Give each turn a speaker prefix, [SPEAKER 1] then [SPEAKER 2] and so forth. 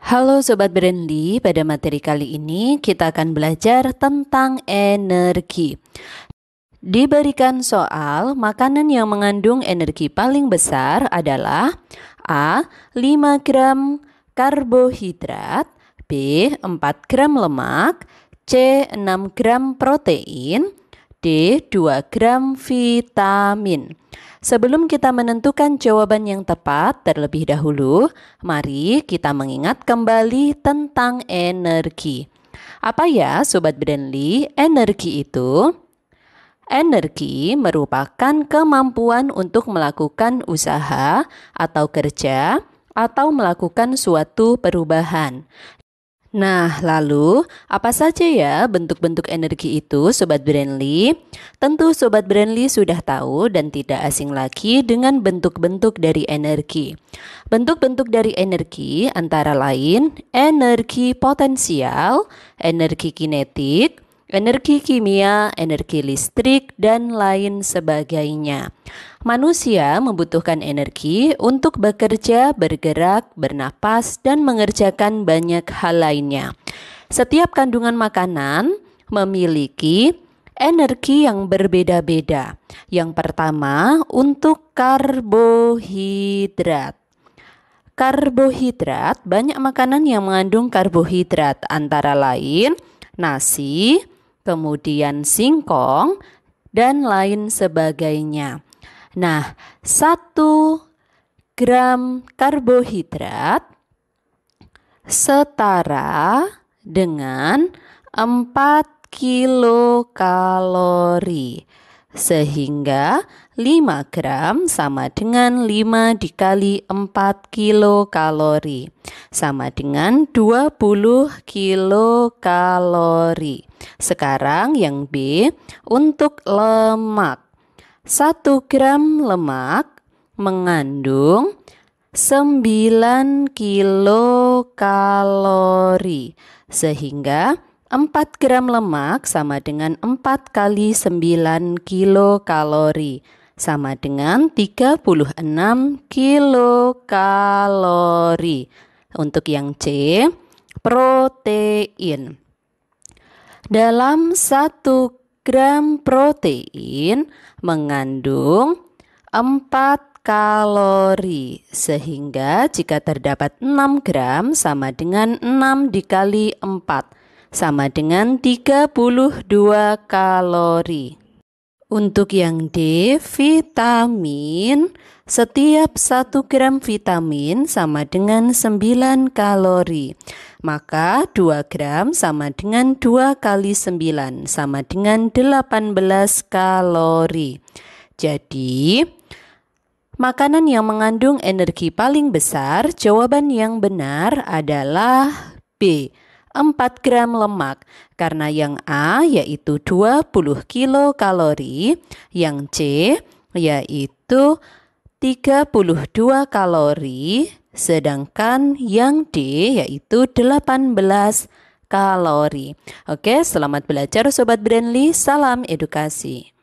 [SPEAKER 1] Halo Sobat Brandy, pada materi kali ini kita akan belajar tentang energi. Diberikan soal, makanan yang mengandung energi paling besar adalah A. 5 gram karbohidrat B. 4 gram lemak C 6 gram protein, D 2 gram vitamin. Sebelum kita menentukan jawaban yang tepat terlebih dahulu, mari kita mengingat kembali tentang energi. Apa ya Sobat Brandly, energi itu? Energi merupakan kemampuan untuk melakukan usaha atau kerja atau melakukan suatu perubahan. Nah, lalu apa saja ya bentuk-bentuk energi itu Sobat Brandly? Tentu Sobat Brandly sudah tahu dan tidak asing lagi dengan bentuk-bentuk dari energi. Bentuk-bentuk dari energi antara lain energi potensial, energi kinetik, energi kimia, energi listrik, dan lain sebagainya. Manusia membutuhkan energi untuk bekerja, bergerak, bernapas, dan mengerjakan banyak hal lainnya. Setiap kandungan makanan memiliki energi yang berbeda-beda. Yang pertama, untuk karbohidrat. Karbohidrat, banyak makanan yang mengandung karbohidrat, antara lain nasi, kemudian singkong, dan lain sebagainya. Nah, satu gram karbohidrat setara dengan 4 kilokalori. Sehingga 5 gram sama dengan 5 dikali 4 kilokalori sama dengan 20 kilokalori. Sekarang yang B untuk lemak. 1 gram lemak mengandung 9 kilokalori sehingga 4 gram lemak sama dengan 4 kali 9 kilokalori sama dengan 36 kilokalori. Untuk yang C, protein. Dalam 1 gram protein mengandung 4 kalori sehingga jika terdapat 6 gram sama dengan 6 dikali 4 sama dengan 32 kalori. Untuk yang D, vitamin, setiap 1 gram vitamin sama dengan 9 kalori. Maka 2 gram sama dengan 2 kali 9 sama dengan 18 kalori. Jadi, makanan yang mengandung energi paling besar, jawaban yang benar adalah B. 4 gram lemak karena yang A yaitu 20 kalori, yang C yaitu 32 kalori, sedangkan yang D yaitu 18 kalori. Oke, selamat belajar Sobat Brandly, salam edukasi.